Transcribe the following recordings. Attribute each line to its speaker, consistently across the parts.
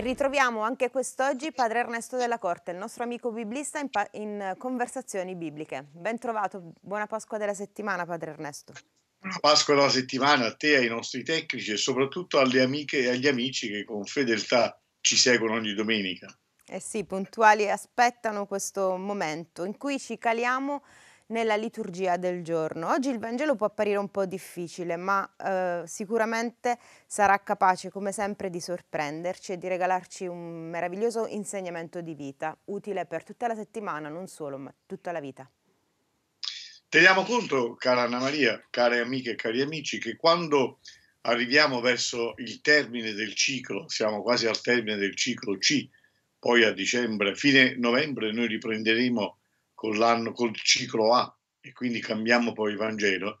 Speaker 1: ritroviamo anche quest'oggi Padre Ernesto della Corte, il nostro amico biblista in, in conversazioni bibliche. Ben trovato, buona Pasqua della settimana Padre Ernesto.
Speaker 2: Buona Pasqua della settimana a te, ai nostri tecnici e soprattutto alle amiche e agli amici che con fedeltà
Speaker 1: ci seguono ogni domenica. Eh sì, puntuali aspettano questo momento in cui ci caliamo nella liturgia del giorno. Oggi il Vangelo può apparire un po' difficile, ma eh, sicuramente sarà capace, come sempre, di sorprenderci e di regalarci un meraviglioso insegnamento di vita, utile per tutta la settimana, non solo, ma tutta la vita.
Speaker 2: Teniamo conto, cara Anna Maria, care amiche e cari amici, che quando arriviamo verso il termine del ciclo, siamo quasi al termine del ciclo C, poi a dicembre, fine novembre noi riprenderemo con l'anno, col ciclo A e quindi cambiamo poi il Vangelo,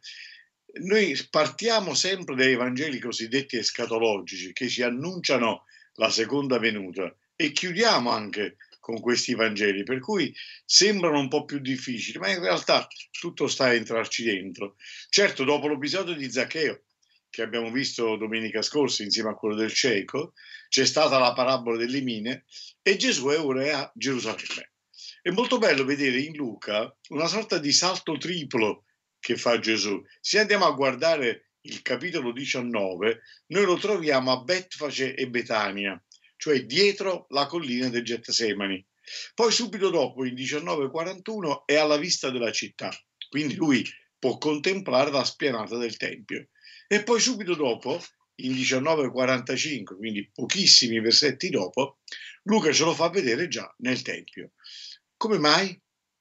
Speaker 2: noi partiamo sempre dai Vangeli cosiddetti escatologici che ci annunciano la seconda venuta e chiudiamo anche con questi Vangeli, per cui sembrano un po' più difficili, ma in realtà tutto sta a entrarci dentro. Certo, dopo l'episodio di Zaccheo, che abbiamo visto domenica scorsa insieme a quello del cieco, c'è stata la parabola delle mine e Gesù è ora a Gerusalemme. È molto bello vedere in Luca una sorta di salto triplo che fa Gesù. Se andiamo a guardare il capitolo 19, noi lo troviamo a Betface e Betania, cioè dietro la collina del Gettasemani. Poi subito dopo, in 1941, è alla vista della città, quindi lui può contemplare la spianata del Tempio. E poi subito dopo, in 1945, quindi pochissimi versetti dopo, Luca ce lo fa vedere già nel Tempio. Come mai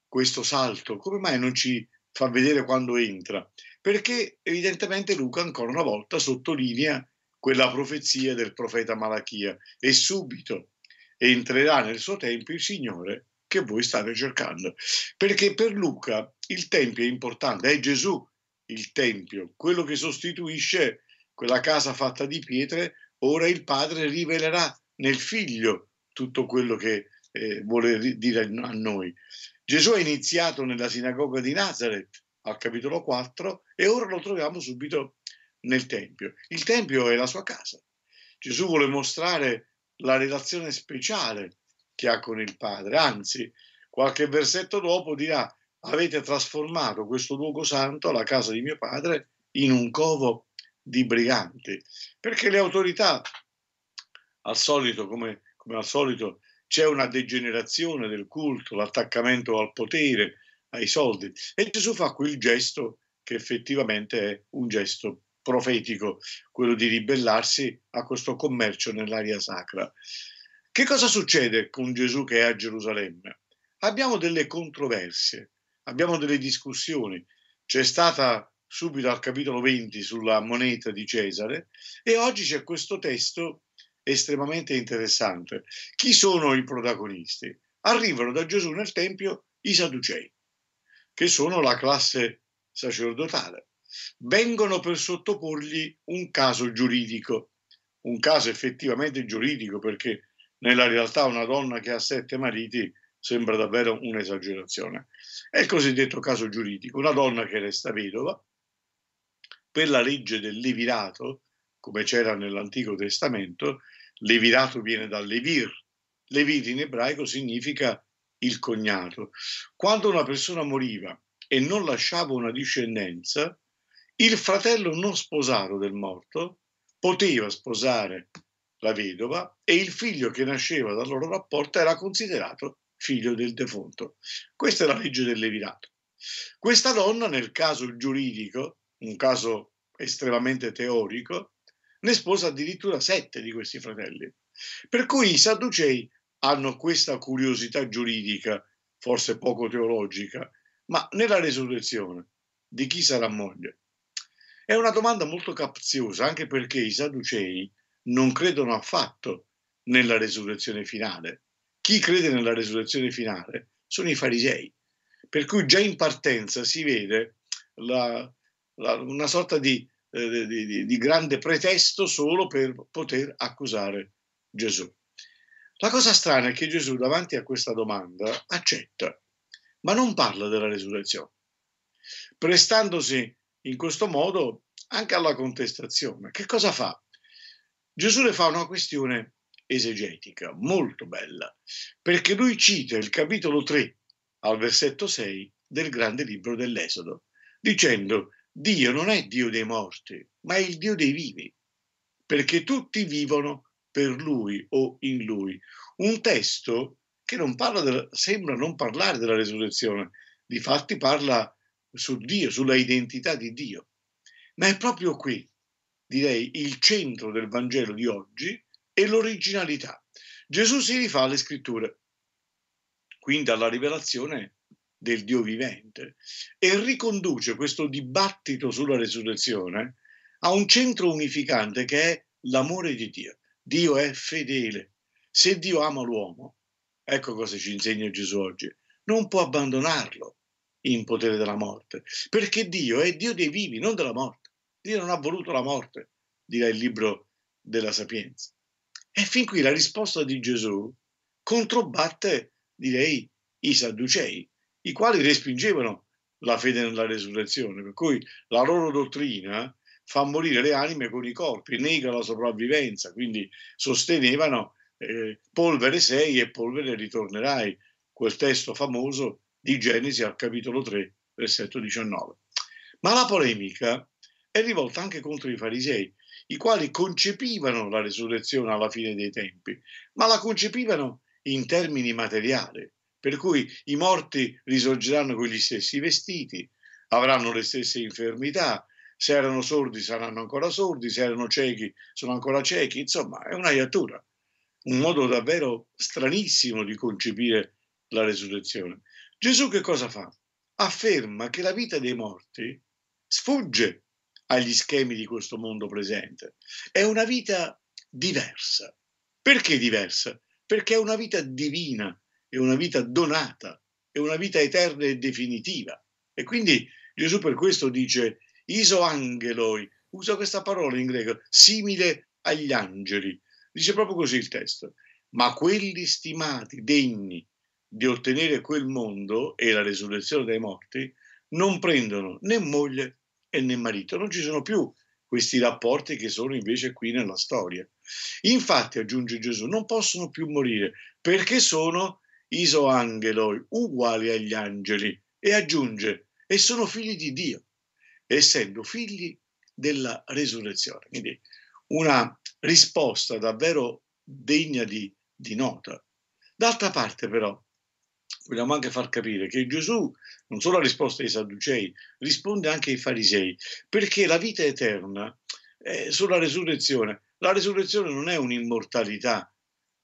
Speaker 2: questo salto? Come mai non ci fa vedere quando entra? Perché evidentemente Luca ancora una volta sottolinea quella profezia del profeta Malachia e subito entrerà nel suo tempio il Signore che voi state cercando. Perché per Luca il tempio è importante, è Gesù il tempio, quello che sostituisce quella casa fatta di pietre, ora il Padre rivelerà nel figlio tutto quello che eh, vuole dire a noi. Gesù è iniziato nella sinagoga di Nazareth al capitolo 4 e ora lo troviamo subito nel Tempio. Il Tempio è la sua casa. Gesù vuole mostrare la relazione speciale che ha con il Padre, anzi qualche versetto dopo dirà avete trasformato questo luogo santo, la casa di mio padre, in un covo di briganti, perché le autorità, al solito, come, come al solito, c'è una degenerazione del culto, l'attaccamento al potere, ai soldi. E Gesù fa quel gesto che effettivamente è un gesto profetico, quello di ribellarsi a questo commercio nell'aria sacra. Che cosa succede con Gesù che è a Gerusalemme? Abbiamo delle controversie, abbiamo delle discussioni. C'è stata subito al capitolo 20 sulla moneta di Cesare e oggi c'è questo testo estremamente interessante. Chi sono i protagonisti? Arrivano da Gesù nel Tempio i Sadducei, che sono la classe sacerdotale. Vengono per sottoporgli un caso giuridico, un caso effettivamente giuridico, perché nella realtà una donna che ha sette mariti sembra davvero un'esagerazione. È il cosiddetto caso giuridico, una donna che resta vedova, per la legge del Levirato, come c'era nell'Antico Testamento, Levirato viene dal Levir. Levir in ebraico significa il cognato. Quando una persona moriva e non lasciava una discendenza, il fratello non sposato del morto poteva sposare la vedova e il figlio che nasceva dal loro rapporto era considerato figlio del defunto. Questa è la legge del Levirato. Questa donna, nel caso giuridico, un caso estremamente teorico, ne sposa addirittura sette di questi fratelli. Per cui i Sadducei hanno questa curiosità giuridica, forse poco teologica, ma nella resurrezione di chi sarà moglie? È una domanda molto capziosa, anche perché i Sadducei non credono affatto nella resurrezione finale. Chi crede nella resurrezione finale sono i farisei, per cui già in partenza si vede la, la, una sorta di eh, di, di grande pretesto solo per poter accusare Gesù. La cosa strana è che Gesù davanti a questa domanda accetta, ma non parla della resurrezione, prestandosi in questo modo anche alla contestazione. Che cosa fa? Gesù le fa una questione esegetica molto bella, perché lui cita il capitolo 3 al versetto 6 del grande libro dell'Esodo, dicendo Dio non è Dio dei morti, ma è il Dio dei vivi, perché tutti vivono per Lui o in Lui. Un testo che non della, sembra non parlare della resurrezione, di fatti parla su Dio, sulla identità di Dio. Ma è proprio qui, direi, il centro del Vangelo di oggi e l'originalità. Gesù si rifà alle scritture, quindi alla rivelazione del Dio vivente e riconduce questo dibattito sulla resurrezione a un centro unificante che è l'amore di Dio. Dio è fedele. Se Dio ama l'uomo, ecco cosa ci insegna Gesù oggi, non può abbandonarlo in potere della morte, perché Dio è Dio dei vivi, non della morte. Dio non ha voluto la morte, dirà il libro della Sapienza. E fin qui la risposta di Gesù controbatte, direi, i Sadducei, i quali respingevano la fede nella resurrezione, per cui la loro dottrina fa morire le anime con i corpi, nega la sopravvivenza, quindi sostenevano eh, polvere sei e polvere ritornerai, quel testo famoso di Genesi al capitolo 3, versetto 19. Ma la polemica è rivolta anche contro i farisei, i quali concepivano la resurrezione alla fine dei tempi, ma la concepivano in termini materiali per cui i morti risorgeranno con gli stessi vestiti, avranno le stesse infermità, se erano sordi saranno ancora sordi, se erano ciechi sono ancora ciechi, insomma è una iattura, un modo davvero stranissimo di concepire la resurrezione. Gesù che cosa fa? Afferma che la vita dei morti sfugge agli schemi di questo mondo presente, è una vita diversa. Perché diversa? Perché è una vita divina, è una vita donata, è una vita eterna e definitiva. E quindi Gesù per questo dice iso angeloi, usa questa parola in greco, simile agli angeli. Dice proprio così il testo. Ma quelli stimati degni di ottenere quel mondo e la resurrezione dai morti non prendono né moglie e né marito, non ci sono più questi rapporti che sono invece qui nella storia. Infatti, aggiunge Gesù, non possono più morire perché sono iso isoangeloi, uguali agli angeli, e aggiunge, e sono figli di Dio, essendo figli della resurrezione. Quindi una risposta davvero degna di, di nota. D'altra parte però, vogliamo anche far capire che Gesù non solo ha risposto ai Sadducei, risponde anche ai Farisei, perché la vita eterna è sulla resurrezione. La resurrezione non è un'immortalità,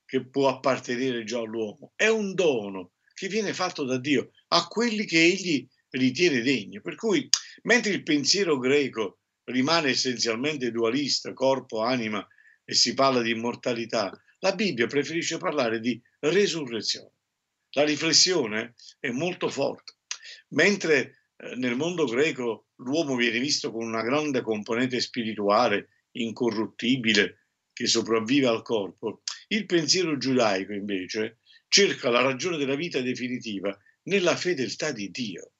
Speaker 2: che può appartenere già all'uomo, è un dono che viene fatto da Dio a quelli che egli ritiene degni. Per cui, mentre il pensiero greco rimane essenzialmente dualista, corpo, anima, e si parla di immortalità, la Bibbia preferisce parlare di resurrezione. La riflessione è molto forte. Mentre eh, nel mondo greco l'uomo viene visto con una grande componente spirituale, incorruttibile, che sopravvive al corpo, il pensiero giudaico, invece, cerca la ragione della vita definitiva nella fedeltà di Dio.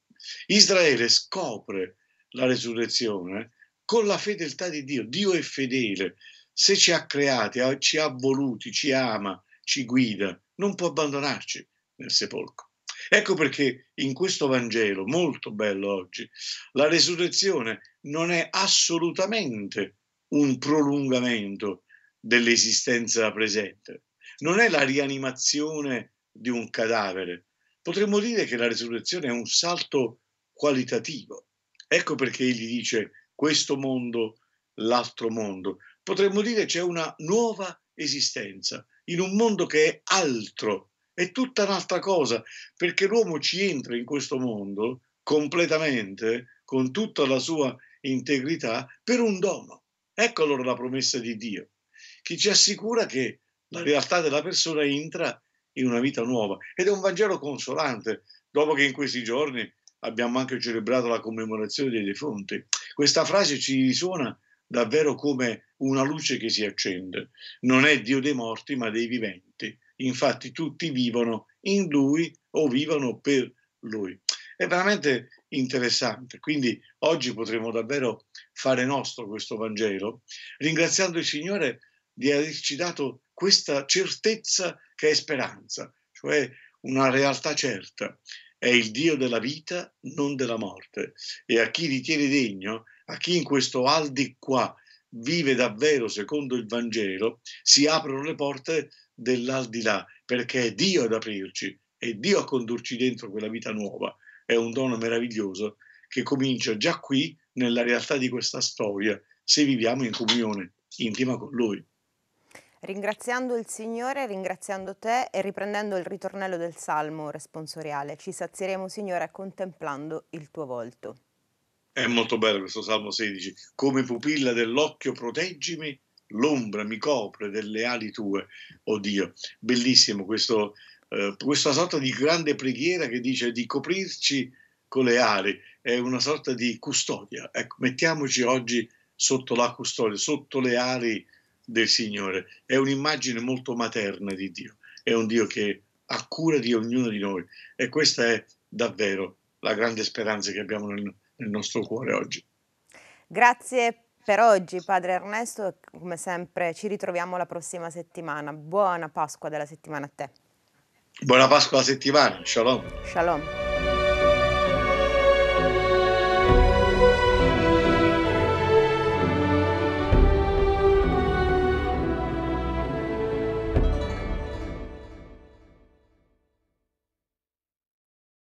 Speaker 2: Israele scopre la resurrezione con la fedeltà di Dio. Dio è fedele. Se ci ha creati, ci ha voluti, ci ama, ci guida, non può abbandonarci nel sepolcro. Ecco perché in questo Vangelo, molto bello oggi, la resurrezione non è assolutamente un prolungamento dell'esistenza presente, non è la rianimazione di un cadavere. Potremmo dire che la risurrezione è un salto qualitativo. Ecco perché egli dice questo mondo, l'altro mondo. Potremmo dire c'è una nuova esistenza in un mondo che è altro, è tutta un'altra cosa, perché l'uomo ci entra in questo mondo completamente, con tutta la sua integrità, per un dono. Ecco allora la promessa di Dio che ci assicura che la realtà della persona entra in una vita nuova. Ed è un Vangelo consolante, dopo che in questi giorni abbiamo anche celebrato la commemorazione dei defunti. Questa frase ci risuona davvero come una luce che si accende. Non è Dio dei morti, ma dei viventi. Infatti tutti vivono in Lui o vivono per Lui. È veramente interessante. Quindi oggi potremo davvero fare nostro questo Vangelo, ringraziando il Signore di averci dato questa certezza che è speranza, cioè una realtà certa. È il Dio della vita, non della morte. E a chi ritiene degno, a chi in questo al di qua vive davvero secondo il Vangelo, si aprono le porte dell'aldilà, perché è Dio ad aprirci, è Dio a condurci dentro quella vita nuova. È un dono meraviglioso che comincia già qui nella realtà di questa storia, se viviamo in comunione intima con Lui.
Speaker 1: Ringraziando il Signore, ringraziando te e riprendendo il ritornello del Salmo responsoriale, ci sazieremo Signore contemplando il tuo volto.
Speaker 2: È molto bello questo Salmo 16. Come pupilla dell'occhio proteggimi, l'ombra mi copre delle ali tue, oh Dio. Bellissimo questo, eh, questa sorta di grande preghiera che dice di coprirci con le ali, è una sorta di custodia. Ecco, mettiamoci oggi sotto la custodia, sotto le ali del Signore, è un'immagine molto materna di Dio, è un Dio che ha cura di ognuno di noi e questa è davvero la grande speranza che abbiamo nel, nel nostro cuore oggi.
Speaker 1: Grazie per oggi, Padre Ernesto, come sempre ci ritroviamo la prossima settimana. Buona Pasqua della settimana a te.
Speaker 2: Buona Pasqua della settimana, shalom.
Speaker 1: Shalom.